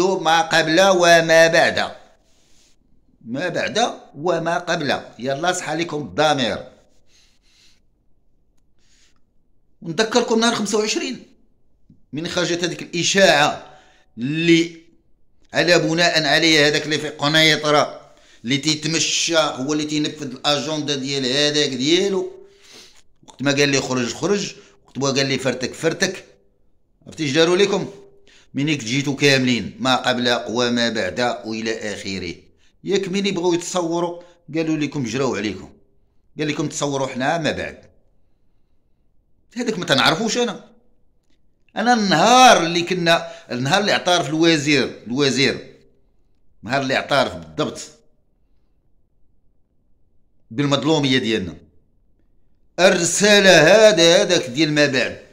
ما قبل وما بعد ما بعد وما قبل يلا صحا لكم الضمير نذكركم نهار 25 من خرجت هذيك الاشاعه اللي على بناء عليه هذاك اللي في قنيطره اللي تيتمشى هو اللي تينفذ الاجنده ديال هذاك ديالو وقت ما قال لي خرج خرج وقت ما قال لي فرتك فرتك عرفتي اش داروا لكم منك جيتو كاملين ما قبل وما بعد والى اخره ياك من يبغوا يتصوروا قالوا لكم جراو عليكم قال لكم تصوروا حنا ما بعد هذاك ما تنعرفوش انا انا النهار اللي كنا النهار اللي اعترف الوزير الوزير النهار اللي اعترف بالضبط بالمظلوميه ديالنا الرساله هذا هذاك ديال ما بعد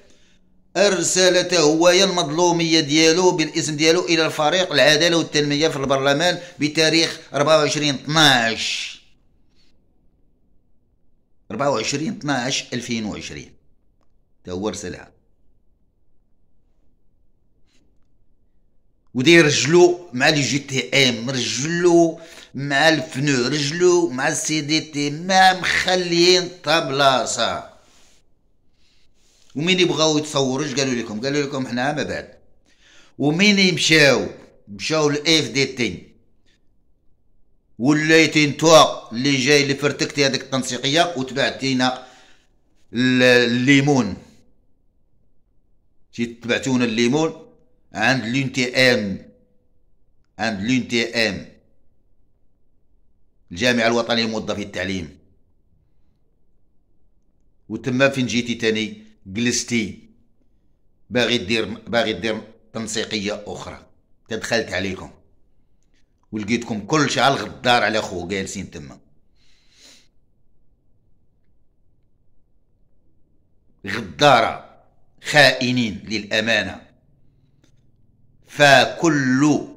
الرسالة هو المظلومية ديالو بالاسم ديالو إلى الفريق العدالة والتنمية في البرلمان بتاريخ 24 12 24 12 2020 تا هو رسلها رجلو مع لي جي تي ام رجلو مع الفنو رجلو مع السي دي تي ما مخليين تا ومين بغاو يتصوروا اش قالوا لكم قالوا لكم حنا ما بعد ومين مشاو مشاو لاف دي تي وليتي نتوا اللي جاي اللي فرتكتي هذيك التنسيقيه وتبعتينا الليمون جيت تبعتونا الليمون عند تي ام عند تي ام الجامعه الوطنيه لموظفي التعليم وتما فين جيتي تاني جلستي باغي دير باغي دير تنسيقيه اخرى تدخلت عليكم ولقيتكم كلش على الغدار على خو جالسين تما غدارة خائنين للأمانة فكل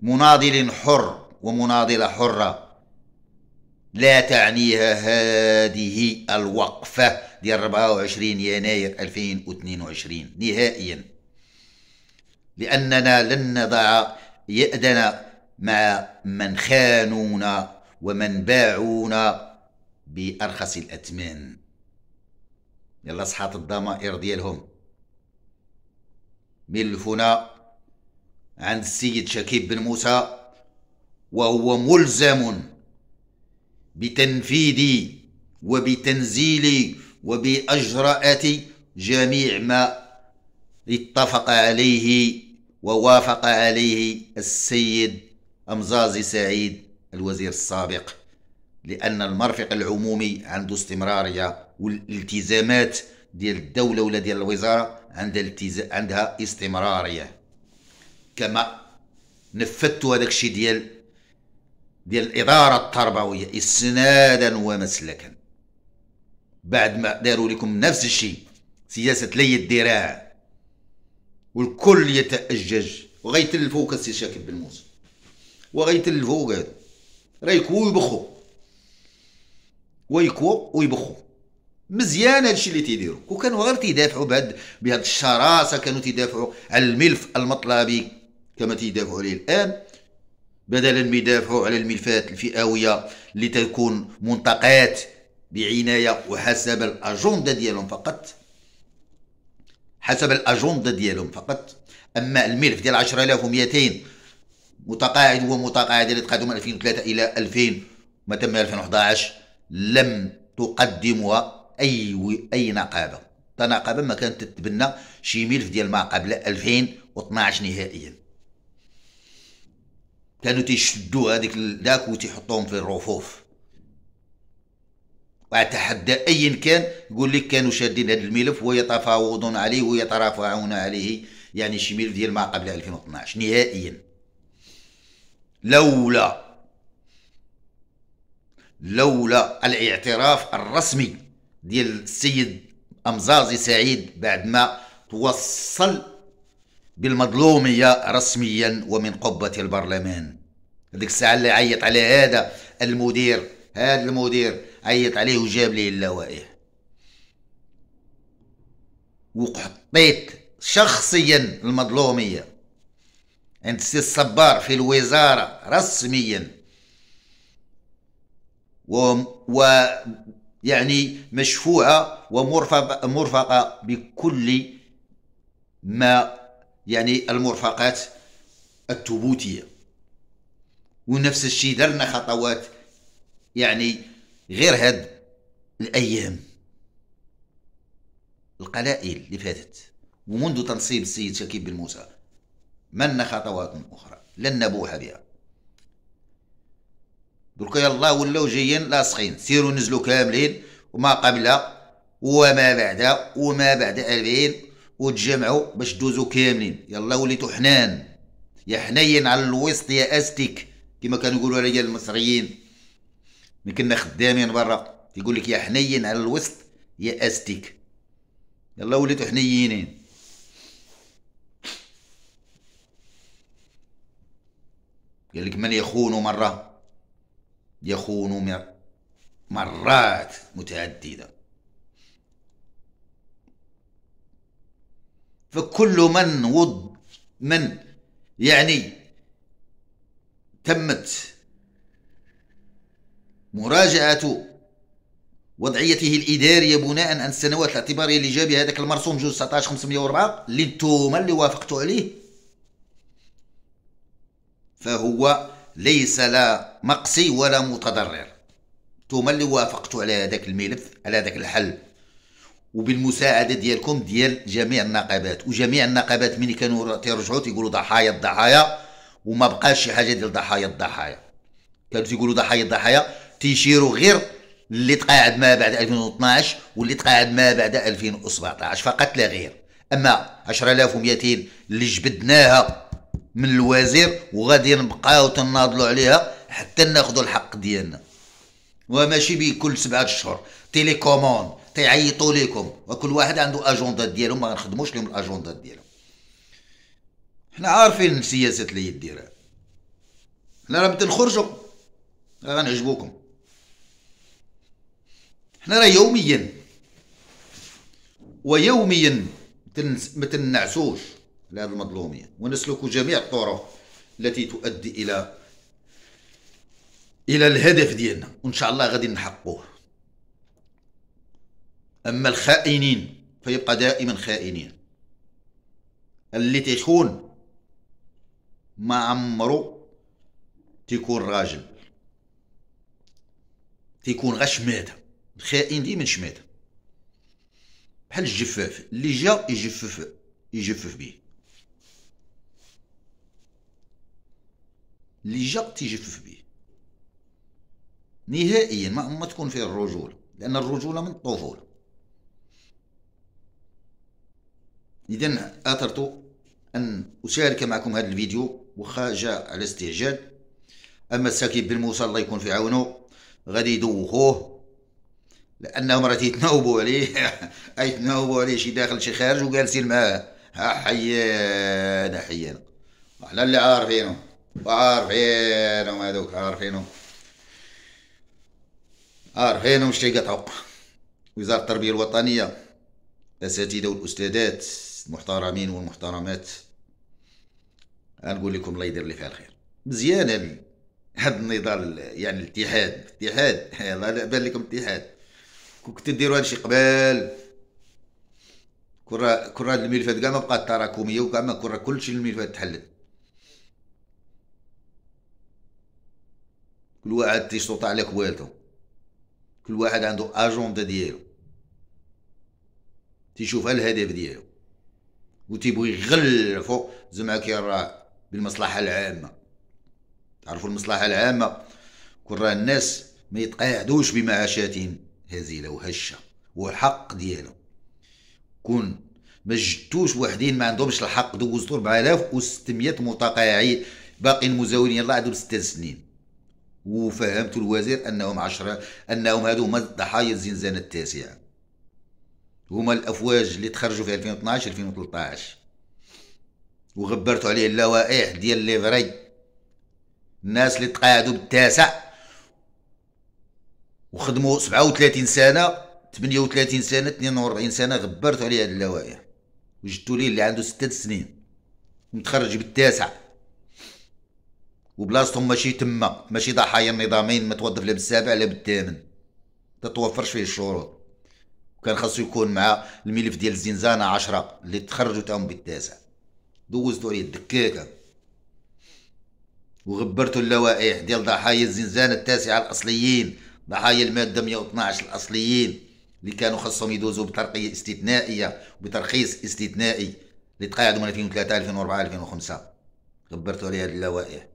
مناضل حر ومناضلة حرة لا تعنيها هذه الوقفة ديال 24 يناير 2022 نهائيا لأننا لن نضع يأدنا مع من خانونا ومن باعونا بأرخص الأثمان يلا صحات الضمائر ديالهم ملفنا عند السيد شكيب بن موسى وهو ملزم بتنفيذ وبتنزيل وبإجراءة جميع ما اتفق عليه ووافق عليه السيد أمزازي سعيد الوزير السابق لأن المرفق العمومي عنده استمرارية والالتزامات ديال الدولة ولا ديال الوزارة عندها استمرارية كما نفذت هذاك الشيء ديال ديال الإدارة التربوية إسنادا ومسلكا بعد ما داروا لكم نفس الشيء سياسة لي الدراع والكل يتأجج الفوق السي شاكر بن موسى وغيتلفوك راه يكوو ويبخو ويكوو ويبخو مزيان هادشي اللي تيديروا وكانوا غير تيدافعوا بهاد بهاد الشراسه كانوا تيدافعوا على الملف المطلبي كما تيدافعوا عليه الان بدلا ما يدافعوا على الملفات الفئويه اللي تكون منطقات بعنايه وحسب الاجنده ديالهم فقط حسب الاجنده ديالهم فقط اما الملف ديال 10200 متقاعد ومتقاعد متقاعد اللي تقاعدوا من 2003 الى 2000 ما تم 2011 لم تقدمها اي اي نقابه نقابه ما كانت تتبنى شي ملف ديال ما قبل 2012 نهائيا كانوا تيشدوا هذيك داك وتيحطوهم في الرفوف اتحدى ايا كان يقول لك كانوا شادين هذا الملف ويتفاوضون عليه ويترافعون عليه يعني شي ملف ديال ما قبل 2012 نهائيا لولا لولا الاعتراف الرسمي ديال السيد امزازي سعيد بعد ما توصل بالمظلوميه رسميا ومن قبه البرلمان هذيك الساعه اللي عيط على هذا المدير هذا المدير عيط عليه وجاب لي اللوائح وحطيت شخصيا المظلومية عند السي الصبار في الوزارة رسميا و, و يعني مشفوعة ومرفقة مرفقة بكل ما يعني المرفقات الثبوتية ونفس الشيء درنا خطوات يعني غير هاد الايام القلائل اللي فاتت ومنذ تنصيب السيد شكيب بن موسى من خطوات اخرى لن نبوح بها درك الله ولاو جايين لاصقين سيروا نزلوا كاملين وما قبل وما بعد وما بعد 40 وتجمعوا باش دوزوا كاملين يلا وليتو حنان يا حنين على الوسط يا استيك كما كانوا يقولوا الرجال المصريين من كنا خدامين برا يقول لك يا حنين على الوسط يا استيك يلا وليتو حنينين قال لك من يخون مرة يخون مرات متعددة فكل من وض من يعني تمت مراجعة وضعيته الاداريه بناء عن السنوات الاعتباريه اللي جاب هذاك المرسوم جوج 19 504 اللي نتوما اللي وافقتوا عليه فهو ليس لا مقصي ولا متضرر نتوما اللي وافقتوا على هذاك الملف على هذاك الحل وبالمساعده ديالكم ديال جميع النقابات وجميع النقابات ملي كانوا تيرجعوا تيقولوا ضحايا الضحايا وما بقاش شي حاجه ديال ضحايا الضحايا كانوا تيقولوا ضحايا الضحايا تيشيرو غير اللي تقاعد ما بعد 2012 واللي تقاعد ما بعد 2017 فقط لا غير اما 10200 اللي جبدناها من الوزير وغادي نبقاو تناضلوا عليها حتى ناخذوا الحق ديالنا وماشي بكل سبعة اشهر تيليكوموند تيعيطوا لكم وكل واحد عنده اجنده ديالو ما غنخدموش لهم الاجنده ديالهم حنا عارفين السياسات اللي يديرها حنا راه راه غنعجبوكم حنا راه يوميا ويوميا ما تنعسوش لهذه المظلوميه ونسلك جميع الطرق التي تؤدي الى الى الهدف ديالنا وان شاء الله غادي نحققوه اما الخائنين فيبقى دائما خائنين اللي تيخون ما عمرو تيكون راجل تيكون غش ماده خائن ديما شمال بحال الجفاف اللي جا يجفف يجفف به اللي جا تيجفف به نهائيا ما ما تكون فيه الرجوله لان الرجوله من الطفوله اذا اثرت ان اشارك معكم هذا الفيديو واخا جاء على استعجال اما الساكب بالموصل الله يكون في عونه غادي يدوخوه لانهم راه تيتناوبوا عليه اي تناوبوا عليه شي داخل شي خارج وجالسين معاه ها حيانا حيانا حنا اللي عارفينهم وعارفينهم هذوك عارفينهم عارفينهم شتي قطعوا وزاره التربيه الوطنيه الاساتذه والاستاذات المحترمين والمحترمات نقول لكم الله يدير لي فيها الخير مزيان هذا النضال يعني الاتحاد الاتحاد بان لكم اتحاد كون كنتو ديروا هادشي قبل كون راه كون راه الملفات كاع ما بقات تراكميه وكاع ما كون راه كلشي الملفات تحلت كل واحد تيشطوط عليك والدو كل واحد عنده اجنده ديالو تيشوف الهدف ديالو وتيبغي يغلفو زعما كيراه بالمصلحه العامه تعرفوا المصلحه العامه كون راه الناس ما يتقاعدوش بمعاشاتهم هذه لو هشه وحق ديالو كون ما جدتوش وحدين ما عندهمش الحق دوزتو 4600 متقاعد باقي مزاولين يلاه عندهم ست سنين وفهمت الوزير انهم عشرة انهم هادو هما ضحايا الزنزانه التاسعه هما الافواج اللي تخرجوا في 2012 2013 وغبرتوا عليه اللوائح ديال ليفري الناس اللي تقاعدوا بالتاسع وخدموا 37 سنه 38 سنه 42 سنه غبرتوا عليه هاد اللوائح وجدتوا ليه اللي عنده ستة سنين متخرج بالتاسع وبلاصتهم ماشي تما ماشي ضحايا النظامين ما توظف لا بالسابع لا بالثامن تتوفرش فيه الشروط وكان خاصو يكون مع الملف ديال الزنزانه عشرة اللي تخرجوا تاهم بالتاسع دوزتو عليه الدكاكه وغبرتوا اللوائح ديال ضحايا الزنزانه التاسعه الاصليين ضحايا المادة 112 الأصليين اللي كانوا خصهم يدوزوا بترقية استثنائية بترخيص استثنائي اللي تقاعدوا من 2003 2004 2005 غبرتوا عليها اللوائح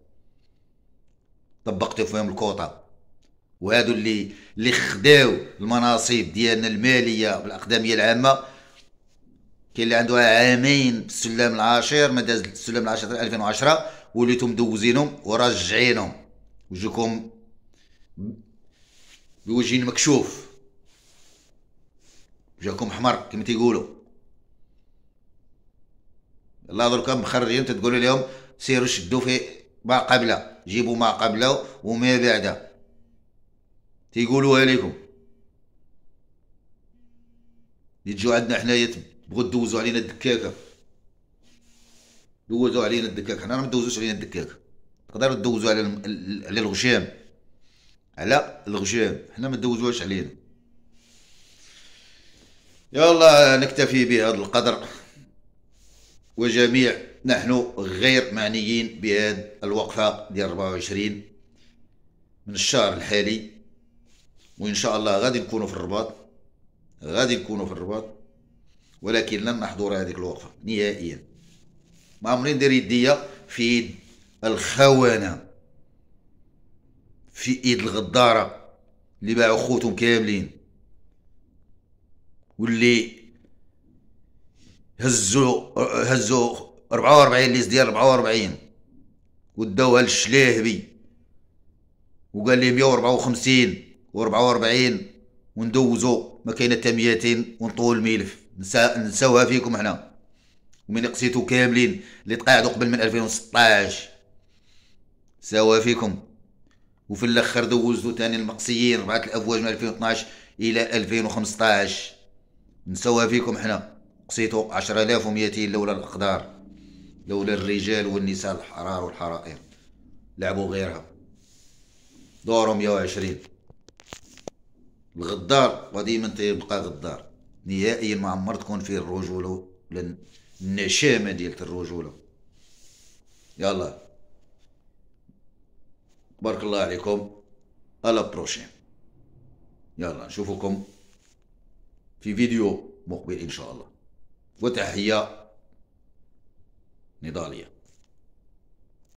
طبقتوا فيهم الكوطة وهادو اللي اللي خداو المناصب ديالنا المالية بالأقدمية العامة كاين اللي عنده عامين في السلم العاشر ما داز السلام العاشر 2010 وليتو مدوزينهم ورجعينهم وجوكم بوجه مكشوف وجهكم حمر كما تيقولوا الله دركا مخرجين تقولوا لهم سيروا شدوا في ما قبله جيبوا ما قبله وما بعده تيقولوها لكم يجوا تجيو عندنا حنايا تبغوا تدوزوا علينا الدكاكه دوزوا علينا الدكاكه حنا ما ندوزوش علينا الدكاكه تقدروا تدوزوا على الغشام على الغجام حنا ما دوزوهاش علينا يلا نكتفي بهذا القدر وجميع نحن غير معنيين بهذه الوقفة ديال 24 من الشهر الحالي وإن شاء الله غادي نكونوا في الرباط غادي نكونوا في الرباط ولكن لن نحضر هذه الوقفة نهائيا ما عمري ندير يديا في يد الخونة في ايد الغداره اللي باعوا خوتهم كاملين واللي هزوا هزوا 44 ليس ديال 44 وداوها للشلاهبي وقال لي 154 و44 وندوزو ما كاينه حتى 200 ونطول الملف نسا نساوها فيكم حنا ومن قسيتو كاملين اللي تقاعدوا قبل من 2016 ساوها فيكم وفي الاخر دوزو تاني المقصيين ربعة الافواج من 2012 الى 2015 نسوها فيكم حنا قصيتو 10200 لولا الاقدار لولا الرجال والنساء الحرار والحرائر لعبوا غيرها دورهم 120 الغدار وديما من يبقى غدار نهائيا ما عمر تكون فيه الرجوله ولا النشامه ديال الرجوله يلا بارك الله عليكم على بروشين يلا نشوفكم في فيديو مقبل إن شاء الله وتحية نضالية